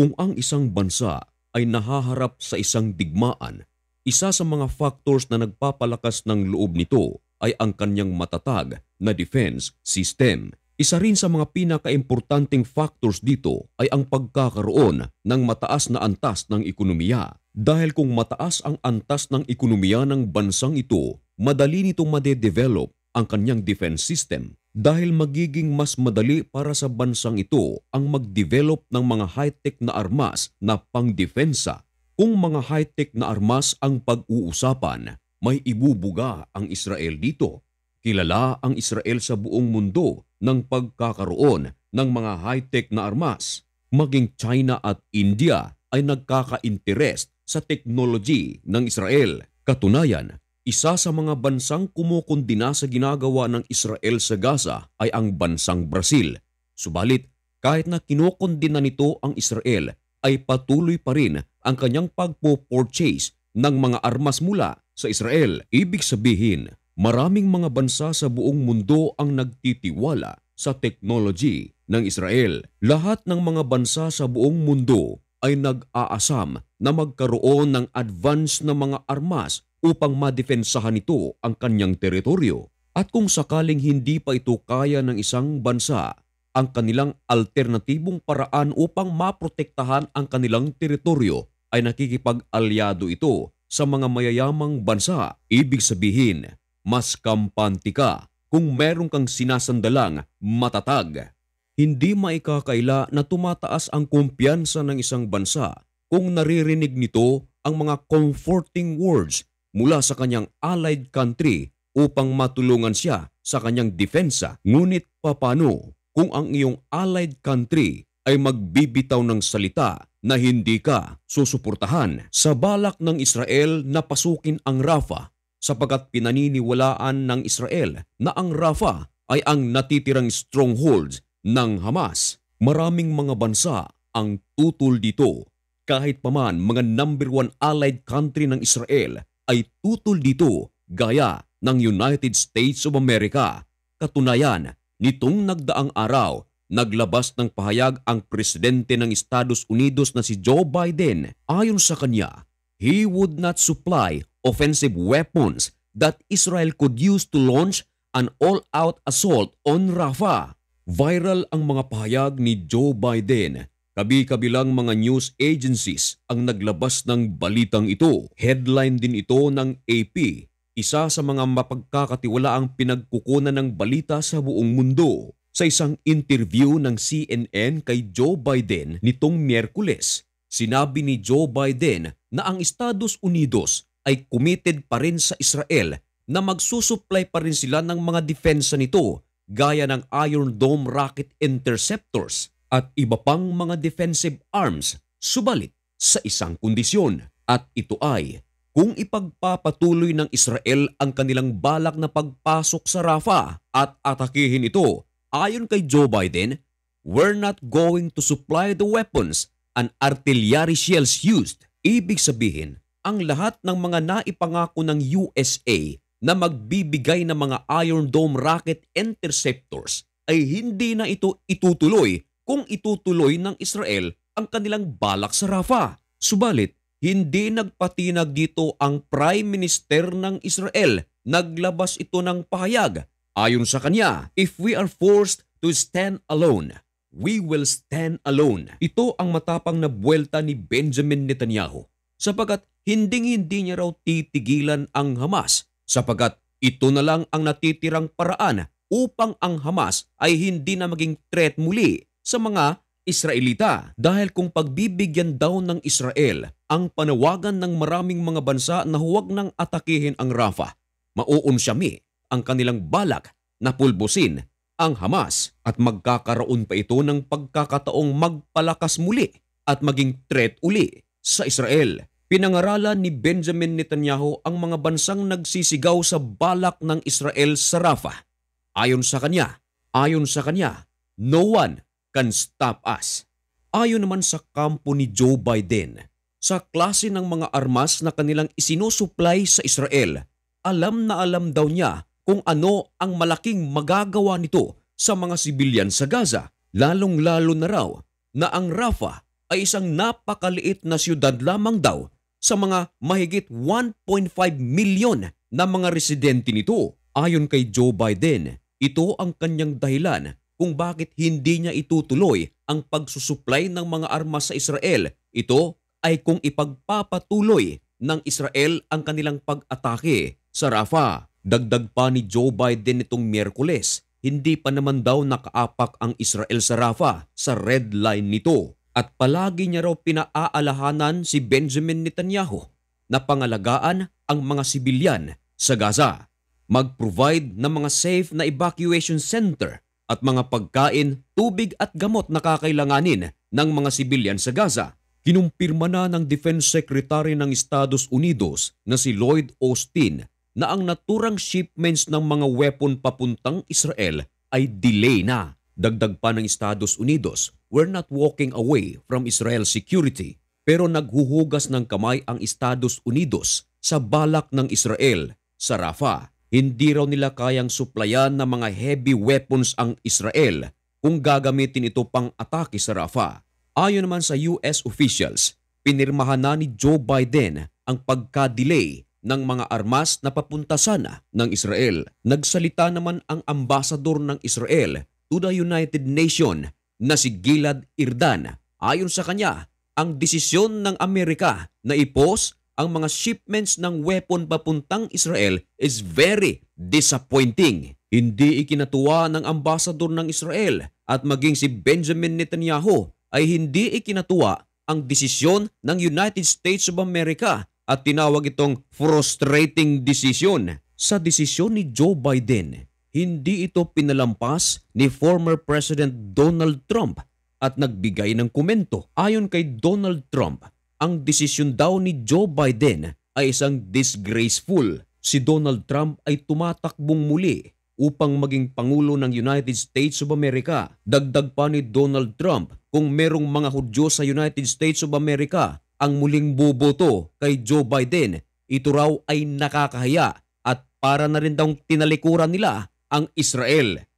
Kung ang isang bansa ay nahaharap sa isang digmaan, isa sa mga factors na nagpapalakas ng loob nito ay ang kanyang matatag na defense system. Isa rin sa mga pinakaimportanteng factors dito ay ang pagkakaroon ng mataas na antas ng ekonomiya. Dahil kung mataas ang antas ng ekonomiya ng bansang ito, madali nitong madedevelop ang kanyang defense system dahil magiging mas madali para sa bansang ito ang mag-develop ng mga high-tech na armas na pangdepensa. Kung mga high-tech na armas ang pag-uusapan, may ibubuga ang Israel dito. Kilala ang Israel sa buong mundo ng pagkakaroon ng mga high-tech na armas. Maging China at India ay nagkaka-interest sa technology ng Israel. Katunayan, isa sa mga bansang kumukundina sa ginagawa ng Israel sa Gaza ay ang bansang Brazil. Subalit, kahit na kinukundina nito ang Israel, ay patuloy pa rin ang kanyang pagpo-purchase ng mga armas mula sa Israel. Ibig sabihin, maraming mga bansa sa buong mundo ang nagtitiwala sa technology ng Israel. Lahat ng mga bansa sa buong mundo ay nag-aasam na magkaroon ng advance na mga armas upang madepensahan ito ang kanyang teritoryo at kung sakaling hindi pa ito kaya ng isang bansa, ang kanilang alternatibong paraan upang maprotektahan ang kanilang teritoryo ay nakikipag-alyado ito sa mga mayayamang bansa. Ibig sabihin, mas kampante ka kung meron kang sinasandalang matatag. Hindi maikakaila na tumataas ang kumpiyansa ng isang bansa kung naririnig nito ang mga comforting words mula sa kanyang allied country upang matulungan siya sa kanyang depensa. Ngunit papano kung ang iyong allied country ay magbibitaw ng salita na hindi ka susuportahan sa balak ng Israel na pasukin ang Rafa sapagkat pinaniniwalaan ng Israel na ang Rafa ay ang natitirang strongholds ng Hamas. Maraming mga bansa ang tutol dito kahit paman mga number one allied country ng Israel ay tutol dito gaya ng United States of America. Katunayan, nitong nagdaang araw, naglabas ng pahayag ang presidente ng Estados Unidos na si Joe Biden. Ayon sa kanya, he would not supply offensive weapons that Israel could use to launch an all-out assault on Rafah. Viral ang mga pahayag ni Joe Biden Kabi-kabilang mga news agencies ang naglabas ng balitang ito. Headline din ito ng AP, isa sa mga mapagkakatiwalaang pinagkukunan ng balita sa buong mundo. Sa isang interview ng CNN kay Joe Biden nitong Miyerkules, sinabi ni Joe Biden na ang Estados Unidos ay committed pa rin sa Israel na magsusupply pa rin sila ng mga defensa nito gaya ng Iron Dome rocket interceptors at iba pang mga defensive arms subalit sa isang kondisyon at ito ay kung ipagpapatuloy ng Israel ang kanilang balak na pagpasok sa Rafah at atakihin ito ayon kay Joe Biden, we're not going to supply the weapons and artillery shells used. Ibig sabihin, ang lahat ng mga naipangako ng USA na magbibigay ng mga Iron Dome rocket interceptors ay hindi na ito itutuloy kung itutuloy ng Israel ang kanilang balak sa Rafa. Subalit, hindi nagpatinag dito ang Prime Minister ng Israel. Naglabas ito ng pahayag. Ayon sa kanya, if we are forced to stand alone, we will stand alone. Ito ang matapang na buwelta ni Benjamin Netanyahu sapagat hinding-hindi niya raw titigilan ang Hamas sapagat ito na lang ang natitirang paraan upang ang Hamas ay hindi na maging threat muli sa mga Israelita dahil kung pagbibigyan daw ng Israel ang panawagan ng maraming mga bansa na huwag nang atakihin ang Rafa, mauunsyami ang kanilang balak na pulbusin ang Hamas at magkakaroon pa ito ng pagkakataong magpalakas muli at maging threat uli sa Israel. Pinangaralan ni Benjamin Netanyahu ang mga bansang nagsisigaw sa balak ng Israel sa Rafah. Ayon sa kanya, ayon sa kanya, no one can stop us. Ayon naman sa kampo ni Joe Biden, sa klase ng mga armas na kanilang isinusupply sa Israel, alam na alam daw niya kung ano ang malaking magagawa nito sa mga sibilyan sa Gaza, lalong-lalo na raw na ang Rafah ay isang napakaliit na siyudad lamang daw sa mga mahigit 1.5 milyon na mga residente nito. Ayon kay Joe Biden, ito ang kanyang dahilan kung bakit hindi niya itutuloy ang pagsusuplay ng mga armas sa Israel. Ito ay kung ipagpapatuloy ng Israel ang kanilang pag-atake sa Rafah. Dagdag pa ni Joe Biden nitong Miyerkules, hindi pa naman daw nakaapak ang Israel sa Rafah sa red line nito. At palagi niya raw pinaaalahanan si Benjamin Netanyahu na pangalagaan ang mga sibilyan sa Gaza. Mag-provide ng mga safe na evacuation center at mga pagkain, tubig at gamot na kakailanganin ng mga sibilyan sa Gaza. Kinumpirma na ng Defense Secretary ng Estados Unidos na si Lloyd Austin na ang naturang shipments ng mga weapon papuntang Israel ay delay na. Dagdag pa ng Estados Unidos, we're not walking away from Israel security pero naghuhugas ng kamay ang Estados Unidos sa balak ng Israel sa Rafah. Hindi raw nila kayang suplayan ng mga heavy weapons ang Israel kung gagamitin ito pang atake sa Rafah. Ayon naman sa US officials, pinirmahan na ni Joe Biden ang pagka-delay ng mga armas na papunta sana ng Israel. Nagsalita naman ang ambasador ng Israel to the United Nation na si Gilad Irdan. Ayon sa kanya, ang desisyon ng Amerika na ipos ang mga shipments ng weapon papuntang Israel is very disappointing. Hindi ikinatuwa ng ambasador ng Israel at maging si Benjamin Netanyahu ay hindi ikinatuwa ang desisyon ng United States of America at tinawag itong frustrating decision. Sa desisyon ni Joe Biden, hindi ito pinalampas ni former President Donald Trump at nagbigay ng komento. Ayon kay Donald Trump, ang desisyon daw ni Joe Biden ay isang disgraceful. Si Donald Trump ay tumatakbong muli upang maging Pangulo ng United States of America. Dagdag pa ni Donald Trump kung merong mga Hudyo sa United States of America ang muling boboto kay Joe Biden. Ito raw ay nakakahiya at para na rin daw tinalikuran nila ang Israel.